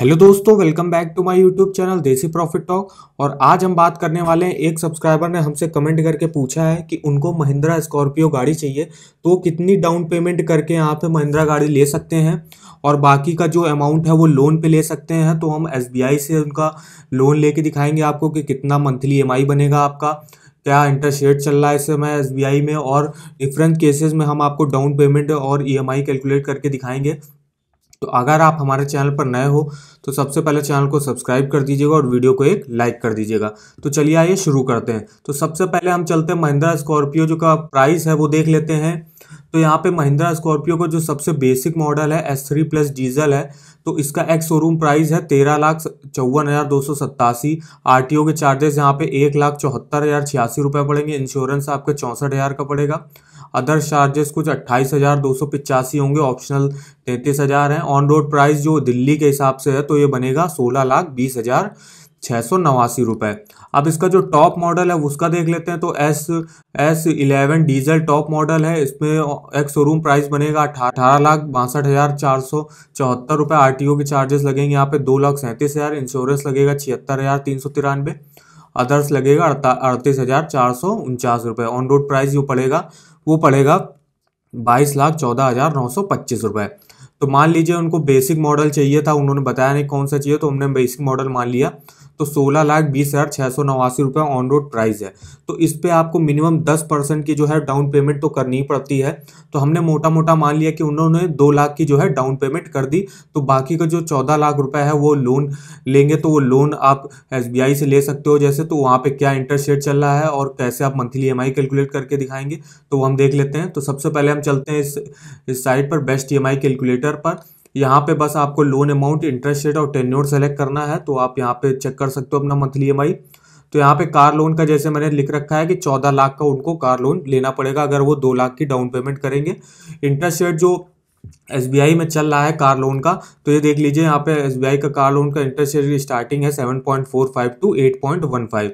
hello दोस्तों welcome back to my YouTube channel Desi Profit Talk और आज हम बात करने वाले हैं एक सब्सक्राइबर ने हमसे कमेंट करके पूछा है कि उनको महिंद्रा स्कॉर्पियो गाड़ी चाहिए तो कितनी डाउन पेमेंट करके यहाँ पे महिंद्रा गाड़ी ले सकते हैं और बाकी का जो अमाउंट है वो लोन पे ले सकते हैं तो हम एस से उनका लोन ले दिखाएंगे आपको कि कितना मंथली एम e बनेगा आपका क्या इंटरेस्ट रेट चल रहा है इस समय एस में और डिफरेंट केसेज में हम आपको डाउन पेमेंट और ई e कैलकुलेट करके दिखाएंगे तो अगर आप हमारे चैनल पर नए हो तो सबसे पहले चैनल को सब्सक्राइब कर दीजिएगा और वीडियो को एक लाइक कर दीजिएगा तो चलिए आइए शुरू करते हैं तो सबसे पहले हम चलते हैं महिंद्रा स्कॉर्पियो जो का प्राइस है वो देख लेते हैं तो यहाँ पे महिंद्रा स्कॉर्पियो का जो सबसे बेसिक मॉडल है एस थ्री प्लस डीजल है तो इसका एक्स शोरूम प्राइस है तेरह लाख चौवन हज़ार दो सौ सत्तासी आर टी ओ के चार्जेस यहाँ पे एक लाख चौहत्तर हज़ार छियासी रुपये पड़ेंगे इंश्योरेंस आपके चौंसठ हज़ार का पड़ेगा अदर चार्जेस कुछ अट्ठाईस हज़ार दो सौ पिचासी होंगे ऑप्शनल तैंतीस हज़ार हैं ऑन रोड प्राइस जो दिल्ली के हिसाब से है तो ये बनेगा सोलह लाख बीस हज़ार छः सौ नवासी रुपये अब इसका जो टॉप मॉडल है उसका देख लेते हैं तो S S eleven diesel top model है इसमें एक शोरूम प्राइस बनेगा अठारह लाख बासठ हज़ार चार सौ चौहत्तर रुपये आर के चार्जेस लगेंगे यहाँ पे दो लाख सैंतीस हज़ार इंश्योरेंस लगेगा छिहत्तर हज़ार तीन सौ तिरानवे अदर्स लगेगा अड़तीस हज़ार चार सौ उनचास रुपये ऑन रोड प्राइस जो पड़ेगा वो पड़ेगा बाईस लाख चौदह हज़ार नौ सौ पच्चीस रुपये तो मान लीजिए उनको बेसिक मॉडल चाहिए था उन्होंने बताया नहीं कौन सा चाहिए तो हमने बेसिक मॉडल मान लिया तो सोलह लाख बीस हज़ार छः सौ नवासी रुपये ऑन रोड प्राइस है तो इस पर आपको मिनिमम दस परसेंट की जो है डाउन पेमेंट तो करनी ही पड़ती है तो हमने मोटा मोटा मान लिया कि उन्होंने दो लाख की जो है डाउन पेमेंट कर दी तो बाकी का जो चौदह लाख रुपए है वो लोन लेंगे तो वो लोन आप एस से ले सकते हो जैसे तो वहाँ पे क्या इंटरेस्ट रेट चल रहा है और कैसे आप मंथली ई कैलकुलेट करके दिखाएंगे तो वो हम देख लेते हैं तो सबसे पहले हम चलते हैं इस, इस साइट पर बेस्ट ई कैलकुलेटर पर यहाँ पे बस आपको लोन अमाउंट इंटरेस्ट रेट और टेन्योर सेलेक्ट करना है तो आप यहाँ पे चेक कर सकते हो अपना मंथली एम e तो यहाँ पे कार लोन का जैसे मैंने लिख रखा है कि चौदह लाख का उनको कार लोन लेना पड़ेगा अगर वो दो लाख की डाउन पेमेंट करेंगे इंटरेस्ट रेट जो एस में चल रहा है कार लोन का तो ये देख लीजिए यहाँ पे एस का कार लोन का इंटरेस्ट रेट स्टार्टिंग है seven point four five to eight point one five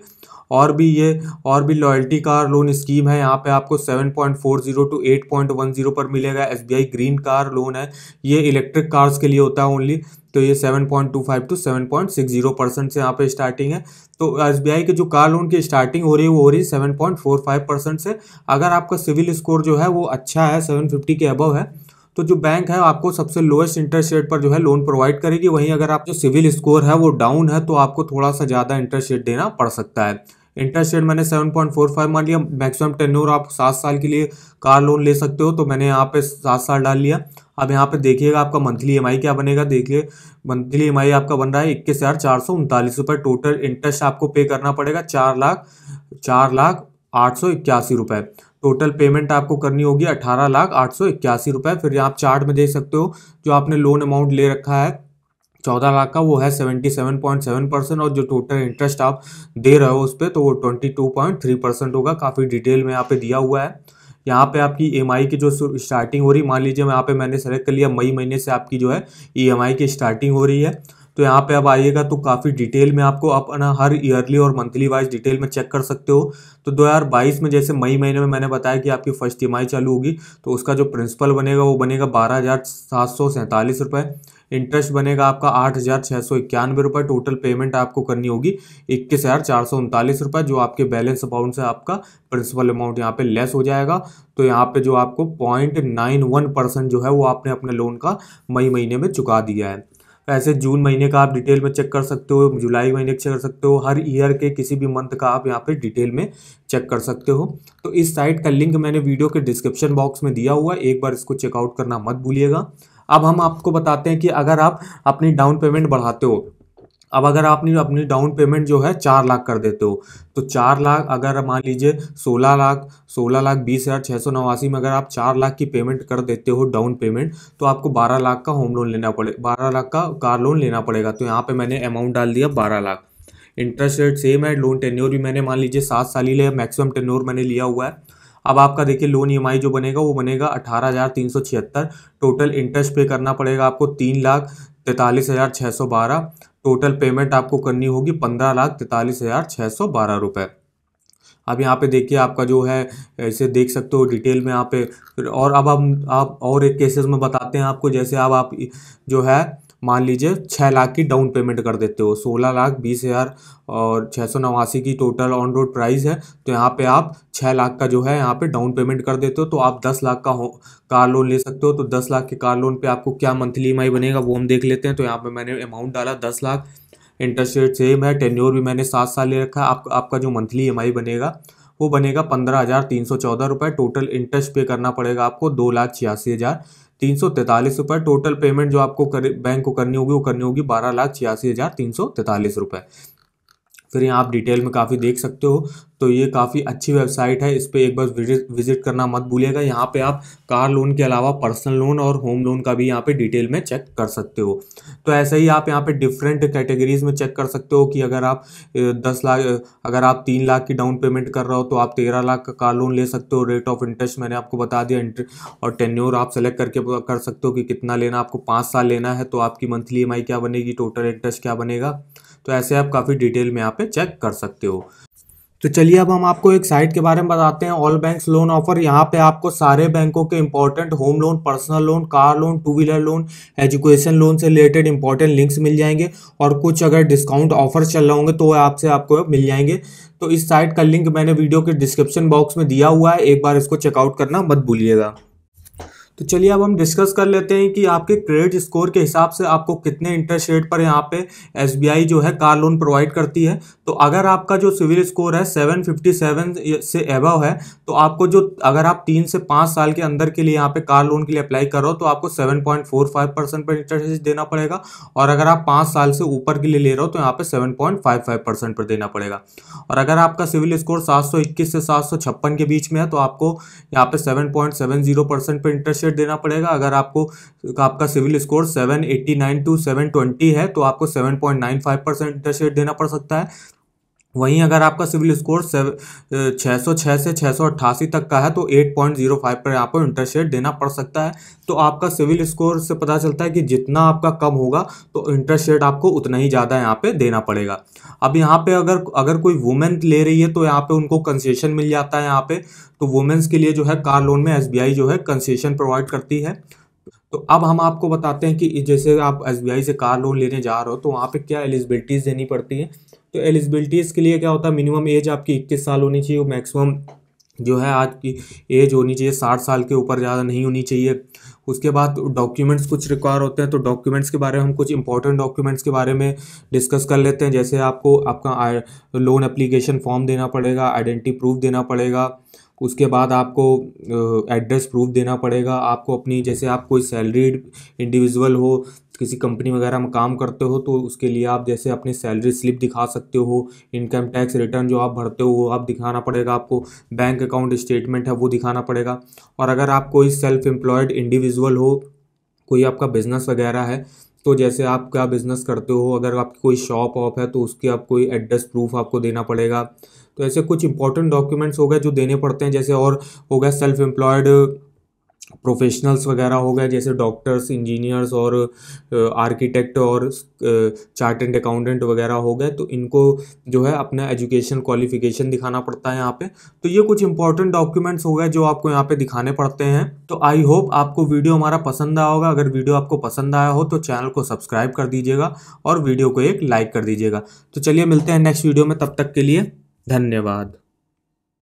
और भी ये और भी लॉयल्टी कार लोन स्कीम है यहाँ पे आपको seven point four zero to eight point one zero पर मिलेगा S B I green car loan है ये इलेक्ट्रिक कार्स के लिए होता है ओनली तो ये 7.25 टू 7.60 परसेंट से यहाँ पे स्टार्टिंग है तो एस के जो कार लोन की स्टार्टिंग हो रही है वो हो रही है 7.45 परसेंट से अगर आपका सिविल स्कोर जो है वो अच्छा है सेवन के अबव है तो जो बैंक है आपको सबसे लोएस्ट इंटरेस्ट रेट पर जो है लोन प्रोवाइड करेगी वहीं अगर आप जो सिविल स्कोर है वो डाउन है तो आपको थोड़ा सा ज़्यादा इंटरेस्ट रेट देना पड़ सकता है इंटरेस्ट रेट मैंने सेवन पॉइंट फोर फाइव मान लिया मैक्सिमम टेन्योर आप सात साल के लिए कार लोन ले सकते हो तो मैंने यहाँ पे सात साल डाल लिया अब यहाँ पे देखिएगा आपका मंथली ई e क्या बनेगा देखिए मंथली ई e आपका बन रहा है इक्कीस हज़ार चार सौ उनतालीस रुपये टोटल इंटरेस्ट आपको पे करना पड़ेगा चार लाख चार लाख आठ सौ इक्यासी रुपये टोटल पेमेंट आपको करनी होगी अठारह लाख आठ सौ इक्यासी रुपये फिर आप चार्ट में देख सकते हो जो आपने लोन अमाउंट ले रखा है चौदह लाख का वो है seventy seven point seven percent और जो टोटल इंटरेस्ट आप दे रहे हो उस पर तो वो twenty two point three percent होगा काफ़ी डिटेल में यहाँ पे दिया हुआ है यहाँ पे आपकी ई e की जो स्टार्टिंग हो रही मान लीजिए यहाँ पे मैंने सेलेक्ट कर लिया मई महीने से आपकी जो है ई e की स्टार्टिंग हो रही है तो यहाँ पे आप आइएगा तो काफ़ी डिटेल में आपको आप अपना हर ईयरली और मंथली वाइज डिटेल में चेक कर सकते हो तो 2022 में जैसे मई महीने में मैंने बताया कि आपकी फर्स्ट ई चालू होगी तो उसका जो प्रिंसिपल बनेगा वो बनेगा बारह हज़ार सात सौ सैंतालीस इंटरेस्ट बनेगा आपका आठ हज़ार छः सौ इक्यानवे रुपये टोटल पेमेंट आपको करनी होगी इक्कीस हज़ार चार सौ उनतालीस रुपये जो आपके बैलेंस अकाउंट से आपका प्रिंसिपल अमाउंट यहाँ पे लेस हो जाएगा तो यहाँ पे जो आपको पॉइंट नाइन वन परसेंट जो है वो आपने अपने लोन का मई महीने में चुका दिया है ऐसे जून महीने का आप डिटेल में चेक कर सकते हो जुलाई महीने चेक कर सकते हो हर ईयर के किसी भी मंथ का आप यहाँ पे डिटेल में चेक कर सकते हो तो इस साइट का लिंक मैंने वीडियो के डिस्क्रिप्शन बॉक्स में दिया हुआ है एक बार इसको चेकआउट करना मत भूलिएगा अब हम आपको बताते हैं कि अगर आप अपनी डाउन पेमेंट बढ़ाते हो अब अगर आपने अपनी डाउन पेमेंट जो है चार लाख कर देते हो तो चार लाख अगर मान लीजिए सोलह लाख सोलह लाख बीस हज़ार छः सौ नवासी में अगर आप चार लाख की पेमेंट कर देते हो डाउन पेमेंट तो आपको बारह लाख का होम लोन लेना पड़े बारह लाख का कार लोन लेना पड़ेगा तो यहाँ पर मैंने अमाउंट डाल दिया बारह लाख इंटरेस्ट रेट सेम है लोन टेन्योर भी मैंने मान लीजिए सात साल ही लिया मैक्सिमम टेन्योर मैंने लिया हुआ है अब आपका देखिए लोन ई e जो बनेगा वो बनेगा अठारह हज़ार तीन सौ छिहत्तर टोटल इंटरेस्ट पे करना पड़ेगा आपको तीन लाख तैंतालीस हज़ार छः सौ बारह टोटल पेमेंट आपको करनी होगी पंद्रह लाख तैंतालीस हज़ार छः सौ बारह रुपये अब यहाँ पे देखिए आपका जो है इसे देख सकते हो डिटेल में यहाँ पे और अब हम आप और एक केसेस में बताते हैं आपको जैसे अब आप, आप जो है मान लीजिए छः लाख की डाउन पेमेंट कर देते हो सोलह लाख बीस हज़ार और छः सौ नवासी की टोटल ऑन रोड प्राइस है तो यहाँ पे आप छः लाख का जो है यहाँ पे डाउन पेमेंट कर देते हो तो आप दस लाख का हो कार लोन ले सकते हो तो दस लाख के कार लोन पे आपको क्या मंथली ई बनेगा वो हम देख लेते हैं तो यहाँ पे मैंने अमाउंट डाला दस लाख इंटरेस्ट रेट सेम है टेन्योर भी मैंने सात साल ले रखा है आप, आपका जो मंथली ई e बनेगा वो बनेगा पंद्रह हज़ार तीन सौ चौदह रुपये टोटल इंटरेस्ट पे करना पड़ेगा आपको दो लाख छियासी हज़ार तीन सौ तैंतालीस रुपये टोटल पेमेंट जो आपको कर, बैंक को करनी होगी वो करनी होगी बारह लाख छियासी हज़ार तीन सौ तैंतालीस रुपये फिर यहाँ आप डिटेल में काफ़ी देख सकते हो तो ये काफ़ी अच्छी वेबसाइट है इस पर एक बार विजिट करना मत भूलिएगा यहाँ पे आप कार लोन के अलावा पर्सनल लोन और होम लोन का भी यहाँ पे डिटेल में चेक कर सकते हो तो ऐसे ही आप यहाँ पे डिफरेंट कैटेगरीज में चेक कर सकते हो कि अगर आप दस लाख अगर आप तीन लाख की डाउन पेमेंट कर रहे हो तो आप तेरह लाख का कार लोन ले सकते हो रेट ऑफ इंटरेस्ट मैंने आपको बता दिया और टेन्योर आप सेलेक्ट करके कर सकते हो कि कितना लेना आपको पाँच साल लेना है तो आपकी मंथली ई क्या बनेगी टोटल इंटरेस्ट क्या बनेगा तो ऐसे आप काफ़ी डिटेल में यहाँ पे चेक कर सकते हो तो चलिए अब हम आपको एक साइट के बारे में बताते हैं ऑल बैंक्स लोन ऑफर यहाँ पे आपको सारे बैंकों के important home loan personal loan car loan two wheeler loan education loan से रिलेटेड इंपॉर्टेंट लिंक्स मिल जाएंगे और कुछ अगर डिस्काउंट ऑफर चल रहे होंगे तो वह आपसे आपको मिल जाएंगे तो इस साइट का लिंक मैंने वीडियो के डिस्क्रिप्शन बॉक्स में दिया हुआ है एक बार इसको चेकआउट करना मत भूलिएगा तो चलिए अब हम डिस्कस कर लेते हैं कि आपके क्रेडिट स्कोर के हिसाब से आपको कितने इंटरेस्ट रेट पर यहाँ पे एस जो है कार लोन प्रोवाइड करती है तो अगर आपका जो सिविल स्कोर है 757 से एबव है तो आपको जो अगर आप तीन से पाँच साल के अंदर के लिए यहाँ पे कार लोन के लिए अप्लाई करो तो आपको 7.45 परसेंट पर इंटरेस्ट देना पड़ेगा और अगर आप पाँच साल से ऊपर के लिए ले रहे हो तो यहाँ पे सेवन परसेंट पर देना पड़ेगा और अगर आपका सिविल स्कोर सात से सात के बीच में है तो आपको यहाँ पे सेवन परसेंट पर इंटरेस्ट सेट देना पड़ेगा अगर आपको आपका सिविल स्कोर 789 टू 720 है तो आपको 7.95 परसेंट इंटरेस्ट रेट देना पड़ सकता है वहीं अगर आपका सिविल स्कोर छः सौ छः से छः सौ अट्ठासी तक का है तो एट पॉइंट जीरो फाइव पर आपको इंटरेस्ट रेट देना पड़ सकता है तो आपका सिविल स्कोर से पता चलता है कि जितना आपका कम होगा तो इंटरेस्ट रेट आपको उतना ही ज़्यादा यहाँ पे देना पड़ेगा अब यहाँ पे अगर अगर कोई वुमेन ले रही है तो यहाँ पे उनको कंसेशन मिल जाता है यहाँ पर तो वुमेन्स के लिए जो है कार लोन में एस जो है कंसेशन प्रोवाइड करती है तो अब हम आपको बताते हैं कि जैसे आप एस से कार लोन लेने जा रहे हो तो वहाँ पर क्या एलिजिबिलिटीज़ देनी पड़ती है तो एलिजिबिलिटीज़ के लिए क्या होता है मिनिमम एज आपकी इक्कीस साल होनी चाहिए और मैक्सिमम जो है आज की एज होनी चाहिए साठ साल के ऊपर ज़्यादा नहीं होनी चाहिए उसके बाद डॉक्यूमेंट्स कुछ रिक्वायर होते हैं तो डॉक्यूमेंट्स के बारे में हम कुछ इंपॉर्टेंट डॉक्यूमेंट्स के बारे में डिस्कस कर लेते हैं जैसे आपको आपका लोन एप्लीकेशन फॉर्म देना पड़ेगा आइडेंटिटी प्रूफ देना पड़ेगा उसके बाद आपको एड्रेस प्रूफ देना पड़ेगा आपको अपनी जैसे आप कोई सैलरीड इंडिविजुअल हो किसी कंपनी वगैरह में काम करते हो तो उसके लिए आप जैसे अपनी सैलरी स्लिप दिखा सकते हो इनकम टैक्स रिटर्न जो आप भरते हो वो आप दिखाना पड़ेगा आपको बैंक अकाउंट स्टेटमेंट है वो दिखाना पड़ेगा और अगर आप कोई सेल्फ एम्प्लॉयड इंडिविजुअल हो कोई आपका बिजनेस वगैरह है तो जैसे आप क्या बिज़नेस करते हो अगर आपकी कोई शॉप ऑप है तो उसकी आप कोई एड्रेस प्रूफ आपको देना पड़ेगा तो ऐसे कुछ इंपॉर्टेंट डॉक्यूमेंट्स हो गए जो देने पड़ते हैं जैसे और हो गया सेल्फ एम्प्लॉयड प्रोफेशनल्स वगैरह हो गए जैसे डॉक्टर्स इंजीनियर्स और आर्किटेक्ट और चार्टेंट अकाउंटेंट वगैरह हो गए तो इनको जो है अपना एजुकेशन क्वालिफिकेशन दिखाना पड़ता है यहाँ पे तो ये कुछ इंपॉर्टेंट डॉक्यूमेंट्स हो गए जो आपको यहाँ पे दिखाने पड़ते हैं तो आई होप आपको वीडियो हमारा पसंद आया होगा अगर वीडियो आपको पसंद आया हो तो चैनल को सब्सक्राइब कर दीजिएगा और वीडियो को एक लाइक कर दीजिएगा तो चलिए मिलते हैं नेक्स्ट वीडियो में तब तक के लिए धन्यवाद